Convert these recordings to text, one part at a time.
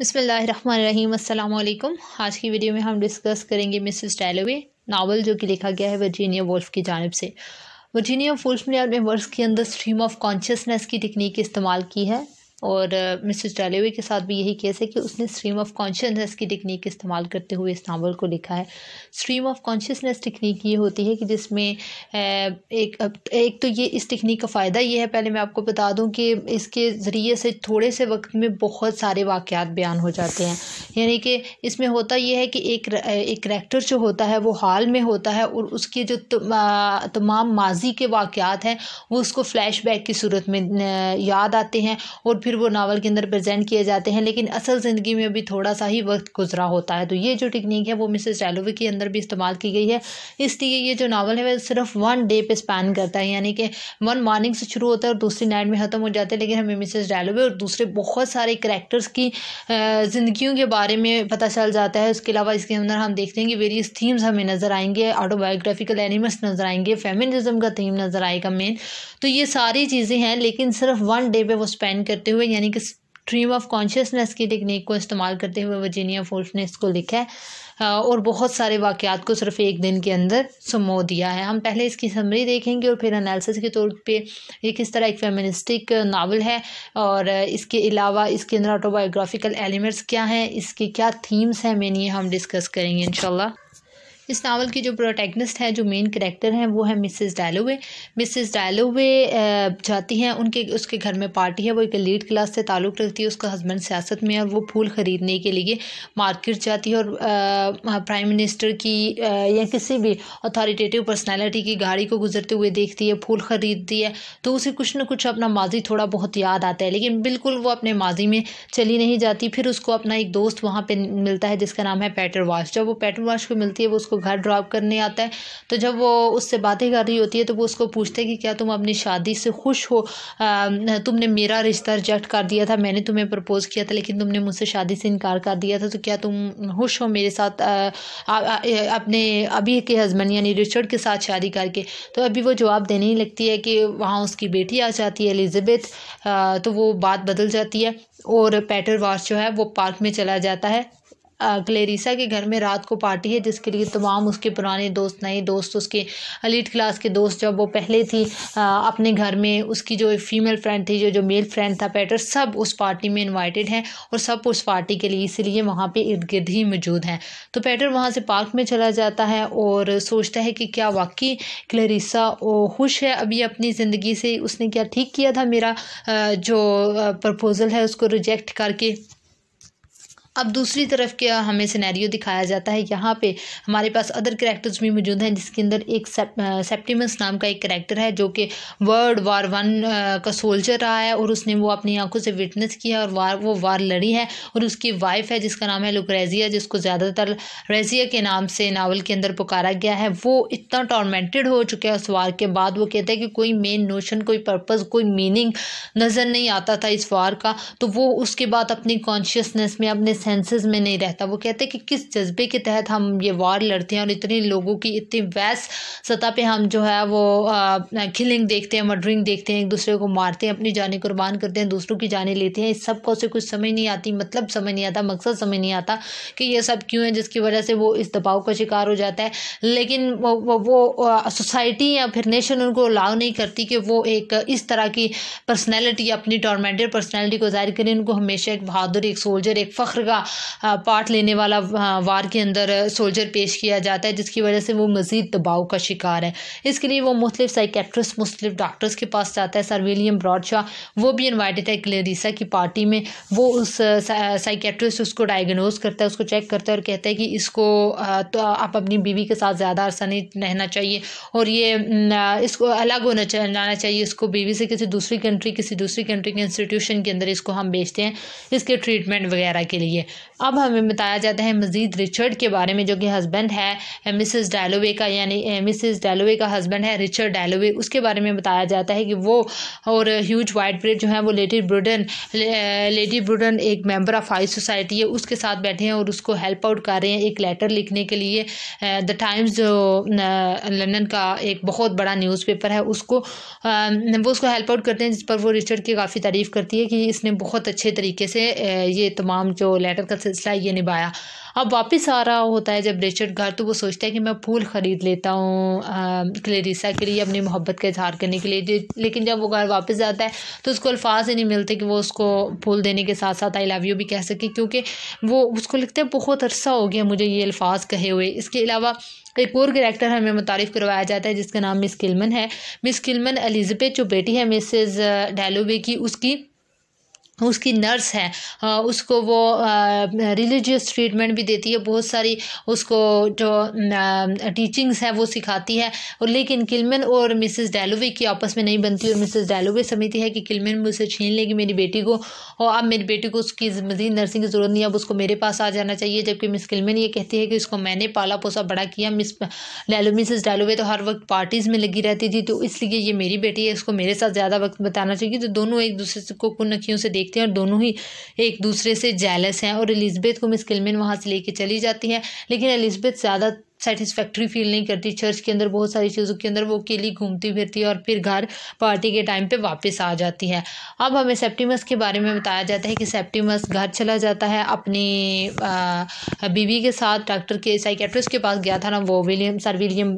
बसमीम अल्लाम आज की वीडियो में हम डिस्कस करेंगे मिसेस डैलोवे नावल जो कि लिखा गया है वर्जीनिया वुल्फ की जानब से वर्जीनिया वुल्फ ने अपने वर्ष के अंदर स्ट्रीम ऑफ कॉन्शियसनेस की टेक्निक इस्तेमाल की है और मिसेस डालेवे के साथ भी यही केस है कि उसने स्ट्रीम ऑफ कॉन्शियसनेस की टेक्निक इस्तेमाल करते हुए इस नावल को लिखा है स्ट्रीम ऑफ कॉन्शियसनेस टेक्निक ये होती है कि जिसमें एक एक तो ये इस टेक्निक का फ़ायदा ये है पहले मैं आपको बता दूं कि इसके ज़रिए से थोड़े से वक्त में बहुत सारे वाक़ बयान हो जाते हैं यानी कि इसमें होता यह है कि एक एक करेक्टर जो होता है वो हाल में होता है और उसके जो तमाम माजी के वाक़ हैं वो उसको फ्लैशबैक की सूरत में याद आते हैं और फिर फिर वो नावल के अंदर प्रेजेंट किए जाते हैं लेकिन असल ज़िंदगी में अभी थोड़ा सा ही वक्त गुजरा होता है तो ये जो टेक्निक है वो मिसेस डेलोवे के अंदर भी इस्तेमाल की गई है इसलिए ये जो नावल है वह सिर्फ वन डे पे स्पैन करता है यानी कि वन मॉर्निंग से शुरू होता है और दूसरी नाइट में ख़त्म हो जाता है लेकिन हमें मिसेस डैलोवे और दूसरे बहुत सारे करेक्टर्स की जिंदगी के बारे में पता चल जाता है उसके अलावा इसके अंदर हम देखते हैं कि वेरियस थीम्स हमें नज़र आएंगे ऑटोबायोग्राफिकल एनिमल्स नज़र आएंगे फेमिनिज्म का थीम नज़र आएगा मेन तो ये सारी चीज़ें हैं लेकिन सिर्फ वन डे पर वो स्पेंड करते हुए हुए यानी कि स्ट्रीम ऑफ कॉन्शियसनेस की टेक्निक को इस्तेमाल करते हुए वर्जीनिया फोल्फ ने इसको लिखा है और बहुत सारे वाक़ात को सिर्फ एक दिन के अंदर समो दिया है हम पहले इसकी समरी देखेंगे और फिर एनालिसिस के तौर पे ये किस तरह एक फेमिनिस्टिक नावल है और इसके अलावा इसके अंदर ऑटोबायोग्राफिकल एलिमेंट्स क्या हैं इसके क्या थीम्स हैं मेन ये हम डिस्कस करेंगे इनशाला इस नावल की जो प्रोटेगनिस्ट हैं जो मेन करेक्टर हैं वो है मिसिस डायलोवे मिसिस डायलोवे जाती हैं उनके उसके घर में पार्टी है वो एक लीड क्लास से ताल्लुक़ रखती है उसका हस्बैंड सियासत में है और वो फूल ख़रीदने के लिए मार्केट जाती है और प्राइम मिनिस्टर की या किसी भी अथॉरिटेटिव पर्सनैलिटी की गाड़ी को गुजरते हुए देखती है फूल ख़रीदती है तो उसे कुछ ना कुछ अपना माजी थोड़ा बहुत याद आता है लेकिन बिल्कुल वो अपने माजी में चली नहीं जाती फिर उसको अपना एक दोस्त वहाँ पर मिलता है जिसका नाम है पैटर वाश जब वो पैटर वाश को मिलती है वो उसको घर ड्रॉप करने आता है तो जब वो उससे बातें कर रही होती है तो वो उसको पूछते हैं कि क्या तुम अपनी शादी से खुश हो आ, तुमने मेरा रिश्ता रिजेक्ट कर दिया था मैंने तुम्हें प्रपोज़ किया था लेकिन तुमने मुझसे शादी से इनकार कर दिया था तो क्या तुम खुश हो मेरे साथ आ, आ, आ, अपने अभी के हस्बैंड यानी रिचर्ड के साथ शादी करके तो अभी वो जवाब देने ही लगती है कि वहाँ उसकी बेटी आ जाती है एलिजबेथ तो वो बात बदल जाती है और पैटर वॉश जो है वो पार्क में चला जाता है क्लेरिसा के घर में रात को पार्टी है जिसके लिए तमाम उसके पुराने दोस्त नए दोस्त उसके अलीट क्लास के दोस्त जब वो पहले थी अपने घर में उसकी जो फीमेल फ्रेंड थी जो जो मेल फ्रेंड था पैटर सब उस पार्टी में इन्वाइटेड हैं और सब उस पार्टी के लिए इसीलिए वहाँ पर इर्द गिर्द ही मौजूद हैं तो पैटर वहाँ से पार्क में चला जाता है और सोचता है कि क्या वाकई क्लेरिसा खुश है अभी अपनी ज़िंदगी से उसने क्या ठीक किया था मेरा जो प्रपोज़ल है उसको रिजेक्ट करके अब दूसरी तरफ क्या हमें सिनेरियो दिखाया जाता है यहाँ पे हमारे पास अदर करेक्टर्स भी मौजूद हैं जिसके अंदर एक सेप्टिमस नाम का एक करेक्टर है जो कि वर्ल्ड वार वन का सोल्जर रहा है और उसने वो अपनी आंखों से विटनेस किया और वार वो वार लड़ी है और उसकी वाइफ है जिसका नाम है लुकरेजिया जिसको ज़्यादातर रेजिया के नाम से नावल के अंदर पुकारा गया है वो इतना टॉर्मेंटेड हो चुका है उस वार के बाद वो कहता है कि कोई मेन नोशन कोई पर्पज़ कोई मीनिंग नज़र नहीं आता था इस वार का तो वो उसके बाद अपनी कॉन्शियसनेस में अपने सेंसेस में नहीं रहता वो कहते हैं कि किस जज्बे के तहत हम ये वार लड़ते हैं और इतने लोगों की इतनी वैस सतह पे हम जो है वो किलिंग देखते हैं मर्डरिंग देखते हैं एक दूसरे को मारते हैं अपनी जान कुर्बान करते हैं दूसरों की जाने लेते हैं इस सब को उसे कुछ समझ नहीं आती मतलब समझ नहीं आता मकसद समझ नहीं आता कि ये सब क्यों है जिसकी वजह से वो इस दबाव का शिकार हो जाता है लेकिन वो वो, वो सोसाइटी या फिर नेशन उनको अलाउ नहीं करती कि वो एक इस तरह की पर्सनैलिटी अपनी टॉर्मेंटेड पर्सनैलिटी को जाहिर करें उनको हमेशा एक बहादुर एक सोल्जर एक फ़ख्र का पार्ट लेने वाला वार के अंदर सोल्जर पेश किया जाता है जिसकी वजह से वो मज़ीद दबाव का शिकार है इसके लिए वो मुख्तलिफ साइकेट्रिस्ट मुख्तलिफ डॉक्टर्स के पास जाता है सर विलियम ब्रॉडशाह वो भी इन्वाइटेड है क्लेरिसा की पार्टी में वो उस साइकेट्रिस्ट उसको डायग्नोज करता है उसको चेक करता है और कहता है कि इसको तो आप अपनी बीवी के साथ ज़्यादा अरसा नहीं रहना चाहिए और ये इसको अलग होना जाना चाहिए इसको बीवी से किसी दूसरी कंट्री किसी दूसरी कंट्री के इंस्टीट्यूशन के अंदर इसको हम बेचते हैं इसके ट्रीटमेंट वगैरह के लिए चाहिए अब हमें बताया जाता है मजीद रिचर्ड के बारे में जो कि हस्बैंड है मिसेस डैलोवे का यानी मिसेस डैलोवे का हस्बैंड है रिचर्ड डैलोवे उसके बारे में बताया जाता है कि वो और ह्यूज वाइट ब्रेड जो है वो लेडी ब्रूडन लेडी ब्रूडन एक मेंबर ऑफ हाई सोसाइटी है उसके साथ बैठे हैं और उसको हेल्प आउट कर रहे हैं एक लेटर लिखने के लिए द टाइम्स जो लंदन का एक बहुत बड़ा न्यूज़पेपर है उसको वो उसको हेल्प आउट करते हैं जिस पर वो रिचर्ड की काफ़ी तारीफ़ करती है कि इसने बहुत अच्छे तरीके से ये तमाम जो लेटर का सिलसिला ये निभाया अब वापस आ रहा होता है जब रिचर्ड घर तो वो सोचता है कि मैं फूल ख़रीद लेता हूँ क्लेरिसा के लिए अपनी मोहब्बत का इजहार करने के लिए लेकिन जब वो घर वापस जाता है तो उसको अल्फाज ही नहीं मिलते कि वो उसको फूल देने के साथ साथ आई लव यू भी कह सके क्योंकि वो उसको लिखते हैं बहुत अरसा हो गया मुझे ये अल्फाज कहे हुए इसके अलावा एक और करेक्टर हमें मुतारफ़ करवाया जाता है जिसका नाम मिस किलमन है मिस किलमन एलिजबेथ जो बेटी है मिसेज डेलोवे की उसकी उसकी नर्स है उसको वो रिलीजियस ट्रीटमेंट भी देती है बहुत सारी उसको जो टीचिंग्स है वो सिखाती है और लेकिन किलमन और मिसेस डेलोवे की आपस में नहीं बनती और मिसेस डेलोवे समझती है कि किलमन मुझसे छीन लेगी मेरी बेटी को और अब मेरी बेटी को उसकी मजीद नर्सिंग की ज़रूरत नहीं है अब उसको मेरे पास आ जाना चाहिए जबकि मिस किलमन ये कहती है कि उसको मैंने पाला पोसा बड़ा किया मिस डेलो मिसेज डेलोवे तो हर वक्त पार्टीज़ में लगी रहती थी तो इसलिए ये मेरी बेटी है इसको मेरे साथ ज़्यादा वक्त बताना चाहिए तो दोनों एक दूसरे को कुन नखियों से देख देखते हैं और दोनों ही एक दूसरे से जैलस हैं और एलिजबेथ को मिस किलमिन वहाँ से लेके चली जाती है लेकिन एलिजबेथ ज़्यादा सेटिस्फैक्ट्री फील नहीं करती चर्च के अंदर बहुत सारी चीज़ों के अंदर वो अकेली घूमती फिरती है और फिर घर पार्टी के टाइम पे वापस आ जाती है अब हमें सेप्टिमस के बारे में बताया जाता है कि सेप्टिमस घर चला जाता है अपनी बीवी के साथ डॉक्टर के साइकेट्रिस्ट के पास गया था ना वो विलियम सर विलियम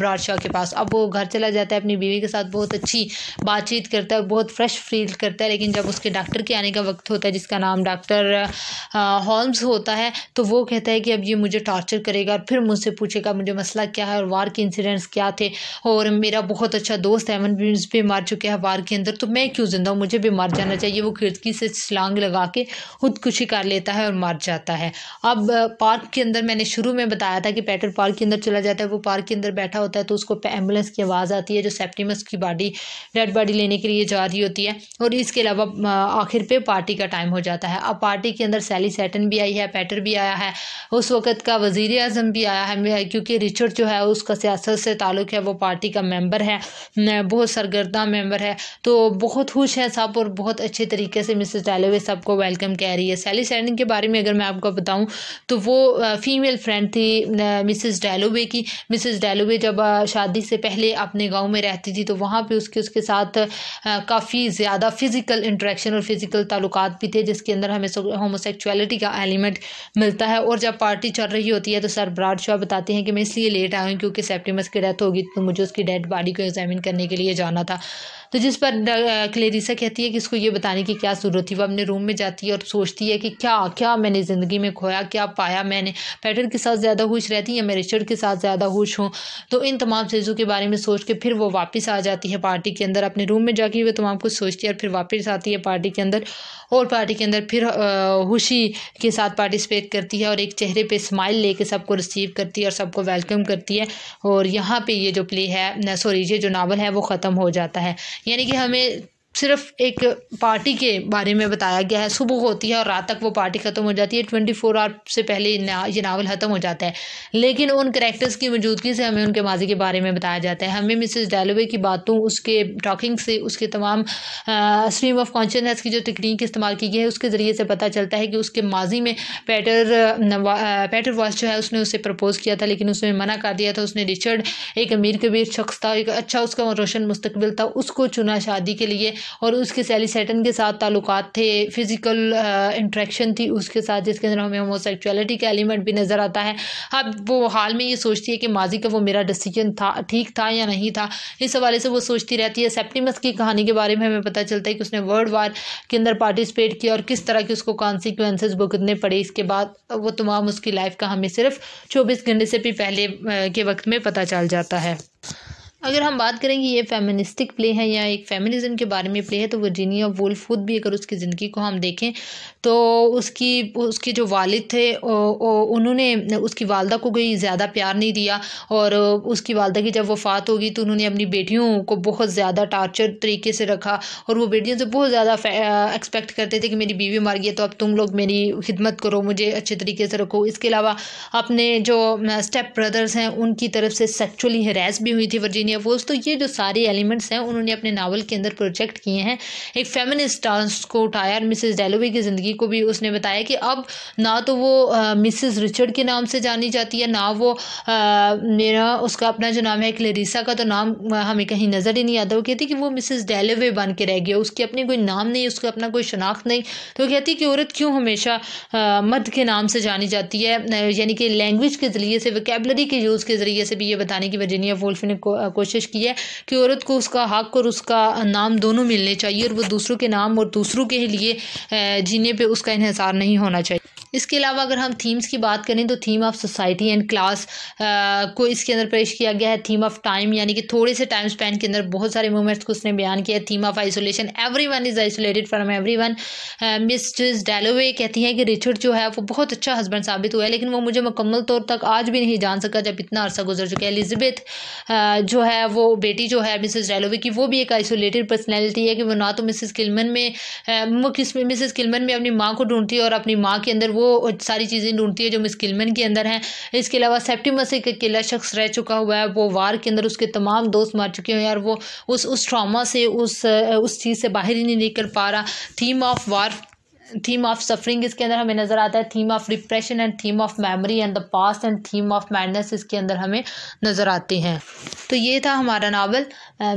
ब्रॉडशॉ के पास अब वो घर चला जाता है अपनी बीवी के साथ बहुत अच्छी बातचीत करता है बहुत फ्रेश फील करता है लेकिन जब उसके डॉक्टर के आने का वक्त होता है जिसका नाम डॉक्टर हॉल्म्स होता है तो वो कहता है कि अब ये मुझे टॉर्चर करेगा और फिर मुझसे पूछेगा मुझे मसला क्या है और वार के इंसिडेंट्स क्या थे और मेरा बहुत अच्छा दोस्त एवन प्रिंस भी मार चुके हैं वार के अंदर तो मैं क्यों जिंदा हूँ मुझे भी मार जाना चाहिए वो खिड़की से छलांग लगा के खुदकुशी कर लेता है और मार जाता है अब पार्क के अंदर मैंने शुरू में बताया था कि पैटर पार्क के अंदर चला जाता है वो पार्क के अंदर बैठा होता है तो उसको एम्बुलेंस की आवाज़ आती है जो सेप्टिमस की बॉडी डेड बॉडी लेने के लिए जा रही होती है और इसके अलावा आखिर पे पार्टी का टाइम हो जाता है अब पार्टी के अंदर सैली सैटन भी आई है पैटर भी आया है उस वक्त का वजीर अजम भी आया है है क्योंकि रिचर्ड जो है उसका सियासत से ताल्लुक़ है वो पार्टी का मेंबर है बहुत सरगर्दा मेंबर है तो बहुत खुश है सब और बहुत अच्छे तरीके से मिसेस डेलोवे सबको वेलकम कह रही है सैली सैंडिंग के बारे में अगर मैं आपको बताऊँ तो वो फीमेल फ्रेंड थी मिसेस डैलोवे की मिसेस डैलोवे जब शादी से पहले अपने गाँव में रहती थी तो वहाँ पर उसके उसके साथ काफ़ी ज़्यादा फ़िज़िकल इंट्रैक्शन और फ़िज़िकल ताल्लुक भी थे जिसके अंदर हमें होमोसेक्चुअलिटी का एलिमेंट मिलता है और जब पार्टी चल रही होती है तो सर ब्राड शाह बताते बताते हैं कि मैं इसलिए लेट आया हूँ क्योंकि सेप्टिमस की डेथ होगी तो मुझे उसकी डेड बॉडी को एग्जामिन करने के लिए जाना था तो जिस पर क्लेरिसा कहती है कि इसको ये बताने की क्या ज़रूरत थी वो अपने रूम में जाती है और सोचती है कि क्या क्या मैंने ज़िंदगी में खोया क्या पाया मैंने पैटर के साथ ज़्यादा खुश रहती या मैं रिचर्ड के साथ ज़्यादा खुश हूँ तो इन तमाम चीज़ों के बारे में सोच के फिर वो वापस आ जाती है पार्टी के अंदर अपने रूम में जाके वो तमाम कुछ सोचती है और फिर वापस आती है पार्टी के अंदर और पार्टी के अंदर फिर खुशी के साथ पार्टिसिपेट करती है और एक चेहरे पर स्माइल लेके सबको रिसीव करती है और सबको वेलकम करती है और यहाँ पे ये जो प्ले है सॉरी ये जो नावल है वो ख़त्म हो जाता है यानी कि हमें सिर्फ एक पार्टी के बारे में बताया गया है सुबह होती है और रात तक वो पार्टी ख़त्म हो जाती है ट्वेंटी फोर आवर से पहले ये नावल ख़त्म हो जाता है लेकिन उन करेक्टर्स की मौजूदगी से हमें उनके माजी के बारे में बताया जाता है हमें मिसेस डेलोवे की बातों उसके टॉकिंग से उसके तमाम स्ट्रीम ऑफ कॉन्शियसनेस की जो तकनीक इस्तेमाल की गई है उसके ज़रिए से पता चलता है कि उसके माजी में पैटर पैटर वॉस जो है उसने उसे प्रपोज़ किया था लेकिन उसने मना कर दिया था उसने रिचर्ड एक अमीर कबीर शख्स था एक अच्छा उसका रोशन मुस्तबिल था उसको चुना शादी के लिए और उसके सेटन के साथ ताल्लुक थे फिज़िकल इंट्रैक्शन uh, थी उसके साथ जिसके अंदर हमें होमोसेक्चुअलिटी का एलिमेंट भी नज़र आता है अब वो हाल में ये सोचती है कि माजी का वो मेरा डिसीजन था ठीक था या नहीं था इस हवाले से वो सोचती रहती है सेप्टिमस की कहानी के बारे में हमें पता चलता है कि उसने वर्ल्ड वार के अंदर पार्टिसिपेट किया और किस तरह के उसको कॉन्सिक्वेंसेज भुगतने पड़े इसके बाद वो तमाम उसकी लाइफ का हमें सिर्फ चौबीस घंटे से भी पहले uh, के वक्त में पता चल जाता है अगर हम बात करें कि ये फेमिनिस्टिक प्ले है या एक फेमिनिज्म के बारे में प्ले है तो वर्जीनिया वुल्फ खुद भी अगर उसकी ज़िंदगी को हम देखें तो उसकी उसके जो वालिद थे उन्होंने उसकी वालदा को कोई ज़्यादा प्यार नहीं दिया और उसकी वालदा की जब वफ़ात होगी तो उन्होंने अपनी बेटियों को बहुत ज़्यादा टार्चर तरीके से रखा और वो बेटियों से बहुत ज़्यादा एक्सपेक्ट करते थे कि मेरी बीवी मार गई तो अब तुम लोग मेरी खिदमत करो मुझे अच्छे तरीके से रखो इसके अलावा अपने जो स्टेप ब्रदर्स हैं उनकी तरफ से सेक्चुअली हरास भी हुई थी वर्जीनिया है वो तो ये जो सारे एलिमेंट्स हैं उन्होंने अपने नावल के अंदर प्रोजेक्ट किए हैं एक फेमिनिस्ट टास्क को उठाया और मिसेस डेलोवे की ज़िंदगी को भी उसने बताया कि अब ना तो वो मिसेस रिचर्ड के नाम से जानी जाती है ना वो आ, मेरा उसका अपना जो नाम है क्लेरिसा का तो नाम हमें कहीं नज़र ही नहीं आता वो कहती कि वो मिसेस डेलोवे बन के रह गया उसके अपने कोई नाम नहीं उसका अपना कोई शनाख्त नहीं तो कहती कि औरत क्यों हमेशा मर्द के नाम से जानी जाती है यानी कि लैंग्वेज के ज़रिए से वैकेबलरी के यूज़ के ज़रिए से भी ये बताने की वर्जीनिया वोल्फ ने को, को कोशिश की है कि औरत को उसका हक और उसका नाम दोनों मिलने चाहिए और वो दूसरों के नाम और दूसरों के लिए जीने पर उसका इहसार नहीं होना चाहिए इसके अलावा अगर हम थीम्स की बात करें तो theme of society and class को इसके अंदर पेश किया गया है थीम ऑफ टाइम यानी कि थोड़े से टाइम स्पेंड के अंदर बहुत सारे मूवमेंट्स को उसने बयान किया theme of isolation everyone is isolated from everyone Miss Dalloway कहती हैं कि रिचर्ड जो है वो बहुत अच्छा हस्बैंड साबित हुआ है लेकिन वो मुझे मुकम्मल तौर तक आज भी नहीं जान सका जब इतना अरसा गुजर चुका है एलिजबेथ जो है वो बेटी जो है मिसेस डेलोवे की वो भी एक आइसोलेटेड पर्सनैलिटी है कि वो ना तो मिसेस किलमन में मिसेस किलमन में अपनी माँ को ढूंढती है और अपनी माँ के अंदर वो वो सारी चीज़ें ढूंढती है जो मिस किलमैन के अंदर हैं इसके अलावा सेप्टिमस एक अकेला शख्स रह चुका हुआ है वो वार के अंदर उसके तमाम दोस्त मार चुके हैं और वो उस उस ट्रामा से उस उस चीज़ से बाहर ही नहीं निकल पा रहा theme of war theme of suffering इसके अंदर हमें नज़र आता है theme of depression and theme of memory and the past and theme of madness इसके अंदर हमें नज़र आते हैं तो ये था हमारा novel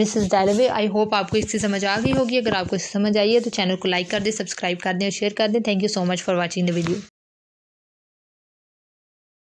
Mrs Dalloway I hope आपको इससे समझ आ गई होगी अगर आपको इससे समझ आई है तो चैनल को लाइक कर दें सब्सक्राइब कर दें और शेयर कर दें thank you so much for watching the video